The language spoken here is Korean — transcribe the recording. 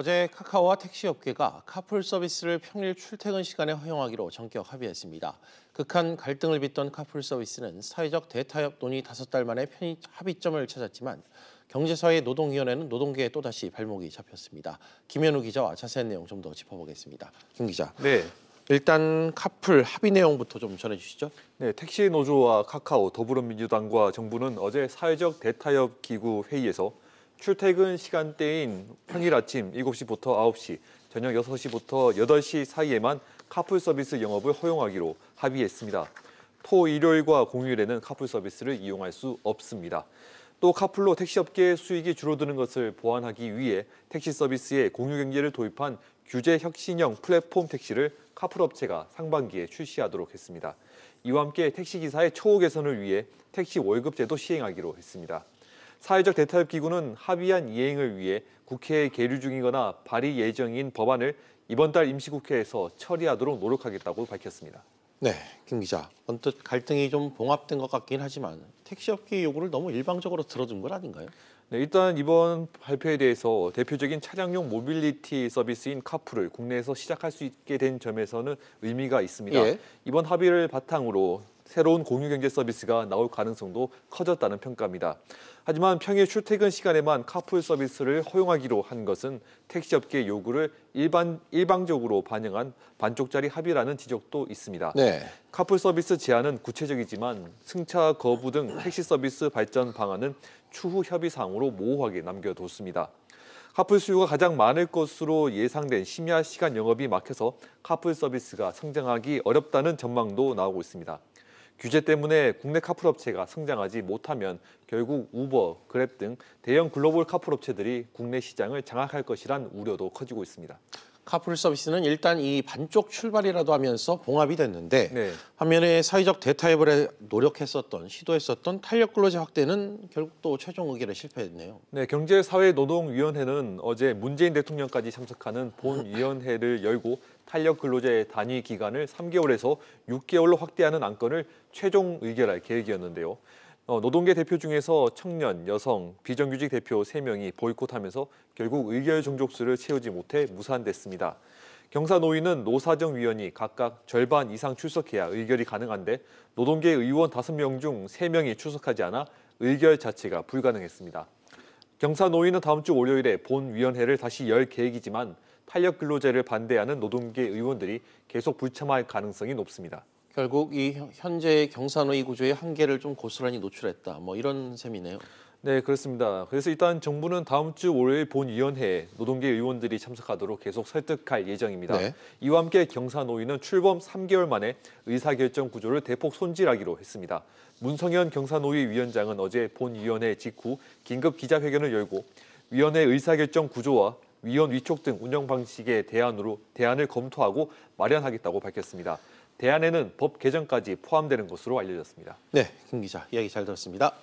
어제 카카오와 택시업계가 카풀 서비스를 평일 출퇴근 시간에 허용하기로 전격 합의했습니다. 극한 갈등을 빚던 카풀 서비스는 사회적 대타협 논의 다섯 달 만에 편의 합의점을 찾았지만 경제사회 노동위원회는 노동계에 또다시 발목이 잡혔습니다. 김현우 기자와 자세한 내용 좀 더 짚어보겠습니다. 김 기자. 네. 일단 카풀 합의 내용부터 좀 전해주시죠. 네, 택시 노조와 카카오, 더불어민주당과 정부는 어제 사회적 대타협 기구 회의에서 출퇴근 시간대인 평일 아침 7시부터 9시, 저녁 6시부터 8시 사이에만 카풀 서비스 영업을 허용하기로 합의했습니다. 토, 일요일과 공휴일에는 카풀 서비스를 이용할 수 없습니다. 또 카풀로 택시업계의 수익이 줄어드는 것을 보완하기 위해 택시 서비스에 공유경제를 도입한 규제 혁신형 플랫폼 택시를 카풀업체가 상반기에 출시하도록 했습니다. 이와 함께 택시기사의 초호 개선을 위해 택시 월급제도 시행하기로 했습니다. 사회적 대타협 기구는 합의안 이행을 위해 국회에 계류 중이거나 발의 예정인 법안을 이번 달 임시국회에서 처리하도록 노력하겠다고 밝혔습니다. 네, 김 기자. 언뜻 갈등이 좀 봉합된 것 같긴 하지만 택시업계 요구를 너무 일방적으로 들어준 건 아닌가요? 네, 일단 이번 발표에 대해서 대표적인 차량용 모빌리티 서비스인 카풀을 국내에서 시작할 수 있게 된 점에서는 의미가 있습니다. 예. 이번 합의를 바탕으로 새로운 공유경제 서비스가 나올 가능성도 커졌다는 평가입니다. 하지만 평일 출퇴근 시간에만 카풀 서비스를 허용하기로 한 것은 택시업계 요구를 일반, 일방적으로 반영한 반쪽짜리 합의라는 지적도 있습니다. 네. 카풀 서비스 제한은 구체적이지만 승차 거부 등 택시 서비스 발전 방안은 추후 협의 사항으로 모호하게 남겨뒀습니다. 카풀 수요가 가장 많을 것으로 예상된 심야 시간 영업이 막혀서 카풀 서비스가 성장하기 어렵다는 전망도 나오고 있습니다. 규제 때문에 국내 카풀 업체가 성장하지 못하면 결국 우버, 그랩 등 대형 글로벌 카풀 업체들이 국내 시장을 장악할 것이란 우려도 커지고 있습니다. 카풀 서비스는 일단 이 반쪽 출발이라도 하면서 봉합이 됐는데 네. 반면에 사회적 대타협을 노력했었던 시도했었던 탄력 근로제 확대는 결국 또 최종 의결에 실패했네요. 네, 경제사회노동위원회는 어제 문재인 대통령까지 참석하는 본위원회를 열고 탄력 근로제 단위 기간을 3개월에서 6개월로 확대하는 안건을 최종 의결할 계획이었는데요. 어, 노동계 대표 중에서 청년, 여성, 비정규직 대표 3명이 보이콧하면서 결국 의결 종족수를 채우지 못해 무산됐습니다. 경사노인은 노사정위원이 각각 절반 이상 출석해야 의결이 가능한데 노동계 의원 5명 중 3명이 출석하지 않아 의결 자체가 불가능했습니다. 경사노인은 다음 주 월요일에 본위원회를 다시 열 계획이지만 탄력 근로제를 반대하는 노동계 의원들이 계속 불참할 가능성이 높습니다. 결국 이 현재의 경산의 구조의 한계를 좀 고스란히 노출했다. 뭐 이런 셈이네요. 네, 그렇습니다. 그래서 일단 정부는 다음 주 월요일 본위원회 에 노동계 의원들이 참석하도록 계속 설득할 예정입니다. 네. 이와 함께 경사노위는 출범 3개월 만에 의사결정 구조를 대폭 손질하기로 했습니다. 문성현 경사노위 위원장은 어제 본위원회 직후 긴급 기자회견을 열고 위원회 의사결정 구조와 위원 위촉 등 운영 방식의 대안으로 대안을 검토하고 마련하겠다고 밝혔습니다. 대안에는 법 개정까지 포함되는 것으로 알려졌습니다. 네, 김 기자 이야기 잘 들었습니다.